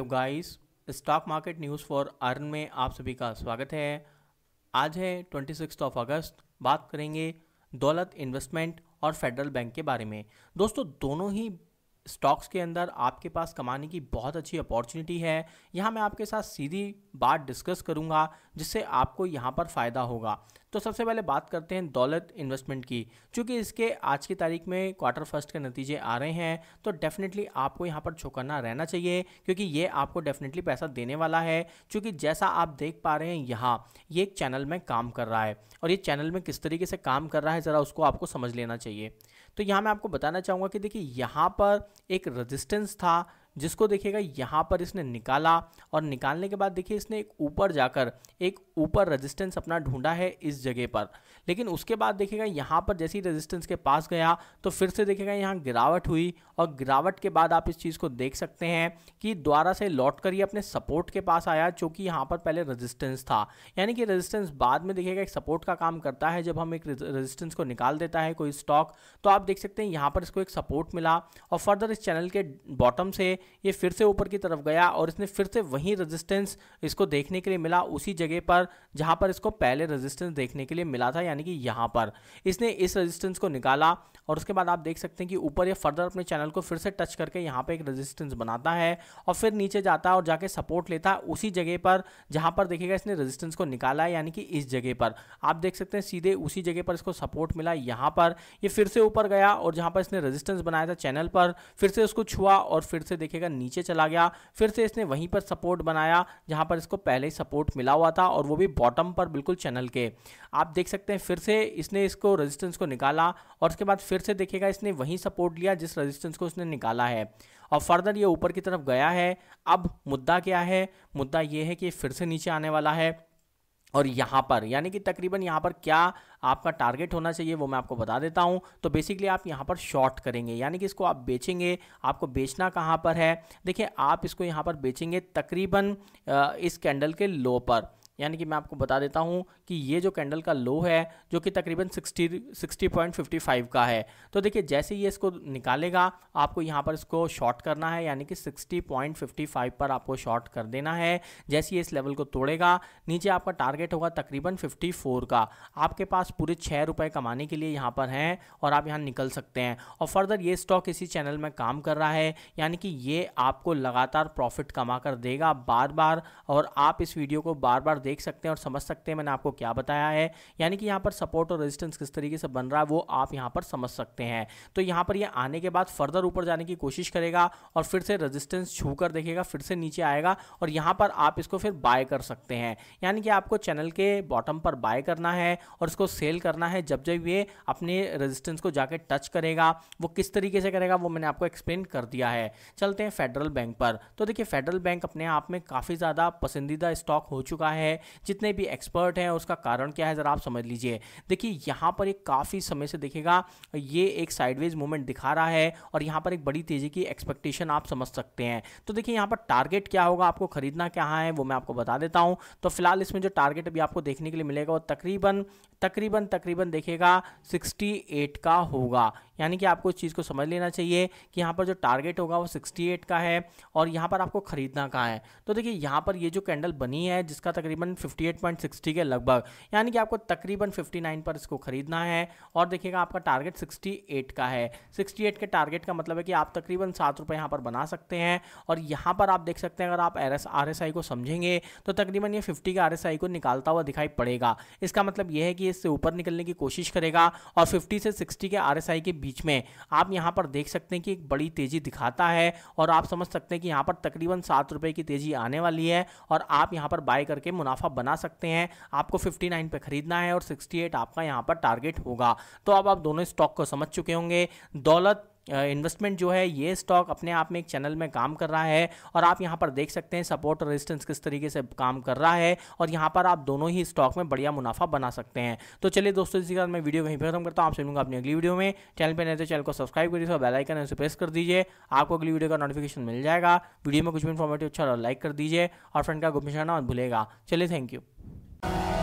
hello guys stock market news for earn में आप सभी का स्वागत है आज है ट्वेंटी सिक्स ऑफ अगस्त बात करेंगे दौलत इन्वेस्टमेंट और फेडरल बैंक के बारे में दोस्तों दोनों ही स्टॉक्स के अंदर आपके पास कमाने की बहुत अच्छी अपॉर्चुनिटी है यहाँ मैं आपके साथ सीधी बात डिस्कस करूँगा जिससे आपको यहाँ पर फ़ायदा होगा तो सबसे पहले बात करते हैं दौलत इन्वेस्टमेंट की चूँकि इसके आज की तारीख में क्वार्टर फर्स्ट के नतीजे आ रहे हैं तो डेफिनेटली आपको यहाँ पर छोकना रहना चाहिए क्योंकि ये आपको डेफिनेटली पैसा देने वाला है चूँकि जैसा आप देख पा रहे हैं यहाँ ये एक चैनल में काम कर रहा है और ये चैनल में किस तरीके से काम कर रहा है ज़रा उसको आपको समझ लेना चाहिए तो यहाँ मैं आपको बताना चाहूँगा कि देखिए यहाँ पर एक रजिस्टेंस था जिसको देखिएगा यहाँ पर इसने निकाला और निकालने के बाद देखिए इसने एक ऊपर जाकर एक ऊपर रेजिस्टेंस अपना ढूंढा है इस जगह पर लेकिन उसके बाद देखिएगा यहाँ पर जैसे ही रेजिस्टेंस के पास गया तो फिर से देखिएगा यहाँ गिरावट हुई और गिरावट के बाद आप इस चीज़ को देख सकते हैं कि द्वारा से लौट कर ये अपने सपोर्ट के पास आया जो कि यहाँ पर पहले रजिस्टेंस था यानी कि रजिस्टेंस बाद में देखिएगा एक सपोर्ट का काम करता है जब हम एक रजिस्टेंस को निकाल देता है कोई स्टॉक तो आप देख सकते हैं यहाँ पर इसको एक सपोर्ट मिला और फर्दर इस चैनल के बॉटम से ये फिर से ऊपर की तरफ गया और इसने फिर से वही रेजिस्टेंस इसको देखने के लिए मिला उसी जगह पर जहाँ पर इसको पहले रेजिस्टेंस देखने के लिए मिला था यानी कि यहाँ पर इसने इस रेजिस्टेंस को निकाला और उसके बाद आप देख सकते हैं कि ऊपर ये फर्दर अपने चैनल को फिर से टच करके यहाँ पर एक रजिस्टेंस बनाता है और फिर नीचे जाता है और जाके सपोर्ट लेता है उसी जगह पर जहाँ पर देखेगा इसने रजिस्टेंस को निकाला है यानी कि इस जगह पर आप देख सकते हैं सीधे उसी जगह पर इसको सपोर्ट मिला यहाँ पर ये फिर से ऊपर गया और जहाँ पर इसने रजिस्टेंस बनाया था चैनल पर फिर से उसको छुआ और फिर से देख देखिएगा नीचे चला गया फिर से इसने वहीं पर सपोर्ट बनाया जहां पर इसको पहले ही सपोर्ट मिला हुआ था और वो भी बॉटम पर बिल्कुल चैनल के आप देख सकते हैं फिर से इसने इसको रेजिस्टेंस को निकाला और उसके बाद फिर से देखेगा इसने वहीं सपोर्ट लिया जिस रजिस्टेंस को उसने निकाला है और फर्दर ये ऊपर की तरफ गया है अब मुद्दा क्या है मुद्दा ये है कि फिर से नीचे आने वाला है और यहाँ पर यानी कि तकरीबन यहाँ पर क्या आपका टारगेट होना चाहिए वो मैं आपको बता देता हूँ तो बेसिकली आप यहाँ पर शॉर्ट करेंगे यानी कि इसको आप बेचेंगे आपको बेचना कहाँ पर है देखिए आप इसको यहाँ पर बेचेंगे तकरीबन इस कैंडल के लो पर यानी कि मैं आपको बता देता हूँ कि ये जो कैंडल का लो है जो कि तकरीबन 60 60.55 का है तो देखिए जैसे ये इसको निकालेगा आपको यहाँ पर इसको शॉर्ट करना है यानी कि 60.55 पर आपको शॉर्ट कर देना है जैसे ये इस लेवल को तोड़ेगा नीचे आपका टारगेट होगा तकरीबन 54 का आपके पास पूरे छः रुपये कमाने के लिए यहाँ पर हैं और आप यहाँ निकल सकते हैं और फर्दर ये स्टॉक इसी चैनल में काम कर रहा है यानी कि ये आपको लगातार प्रॉफिट कमा कर देगा बार बार और आप इस वीडियो को बार बार देख देख सकते हैं और समझ सकते हैं मैंने आपको क्या बताया है यानी कि यहाँ पर सपोर्ट और रेजिस्टेंस किस तरीके से बन रहा है वो आप यहाँ पर समझ सकते हैं तो यहाँ पर ये यह आने के बाद फर्दर ऊपर जाने की कोशिश करेगा और फिर से रजिस्टेंस छू कर देखेगा फिर से नीचे आएगा और यहाँ पर आप इसको फिर बाय कर सकते हैं यानी कि आपको चैनल के बॉटम पर बाय करना है और इसको सेल करना है जब जब ये अपने रेजिस्टेंस को जाकर टच करेगा वो किस तरीके से करेगा वो मैंने आपको एक्सप्लेन कर दिया है चलते हैं फेडरल बैंक पर तो देखिए फेडरल बैंक अपने आप में काफ़ी ज़्यादा पसंदीदा स्टॉक हो चुका है जितने भी एक्सपर्ट हैं उसका कारण क्या है ज़रा आप समझ लीजिए देखिए यहाँ पर एक काफ़ी समय से देखेगा ये एक साइडवेज मूवमेंट दिखा रहा है और यहाँ पर एक बड़ी तेज़ी की एक्सपेक्टेशन आप समझ सकते हैं तो देखिए यहाँ पर टारगेट क्या होगा आपको खरीदना क्या है वो मैं आपको बता देता हूँ तो फिलहाल इसमें जो टारगेट अभी आपको देखने के लिए मिलेगा वो तकरीबन तकरीबन तकरीबन देखेगा 68 का होगा यानी कि आपको इस चीज़ को समझ लेना चाहिए कि यहाँ पर जो टारगेट होगा वो 68 का है और यहाँ पर आपको खरीदना कहाँ है तो देखिए यहाँ पर ये जो कैंडल बनी है जिसका तकरीबन तकरीबन 58.60 के लगभग यानी कि आपको तकरीबन 59 पर इसको खरीदना है और देखिएगा आपका टारगेट 68 का है 68 के टारगेट का मतलब है कि आप तकरीबन सात रुपये यहाँ पर बना सकते हैं और यहाँ पर आप देख सकते हैं अगर आप आर एस को समझेंगे तो तकरीबन ये 50 के आर को निकालता हुआ दिखाई पड़ेगा इसका मतलब यह है कि इससे ऊपर निकलने की कोशिश करेगा और फिफ्टी से सिक्सटी के आर के बीच में आप यहाँ पर देख सकते हैं कि एक बड़ी तेज़ी दिखाता है और आप समझ सकते हैं कि यहाँ पर तकरीबन सात की तेज़ी आने वाली है और आप यहाँ पर बाय करके मुनाफा मुनाफा बना सकते हैं आपको 59 पे खरीदना है और 68 आपका यहाँ पर टारगेट होगा तो अब आप दोनों स्टॉक को समझ चुके होंगे दौलत इन्वेस्टमेंट जो है ये स्टॉक अपने आप में एक चैनल में काम कर रहा है और आप यहाँ पर देख सकते हैं सपोर्ट और रेजिस्टेंस किस तरीके से काम कर रहा है और यहाँ पर आप दोनों ही स्टॉक में बढ़िया मुनाफा बना सकते हैं तो चलिए दोस्तों इसी कारण मैं वीडियो वहीं पर खत्म करता हूँ आपसे मिलूंगा अपनी अगली वीडियो में चैनल पर नए तो चैनल को सब्सक्राइब करिए और बेलाइकन है उसे प्रेस कर दीजिए आपको अगली वीडियो का नोटिफिकेशन मिल जाएगा वीडियो में कुछ भी इन्फॉर्मेटिव अच्छा लाइक कर दीजिए और फ्रेंड का गुप्त निशाना भूलेगा चलिए थैंक यू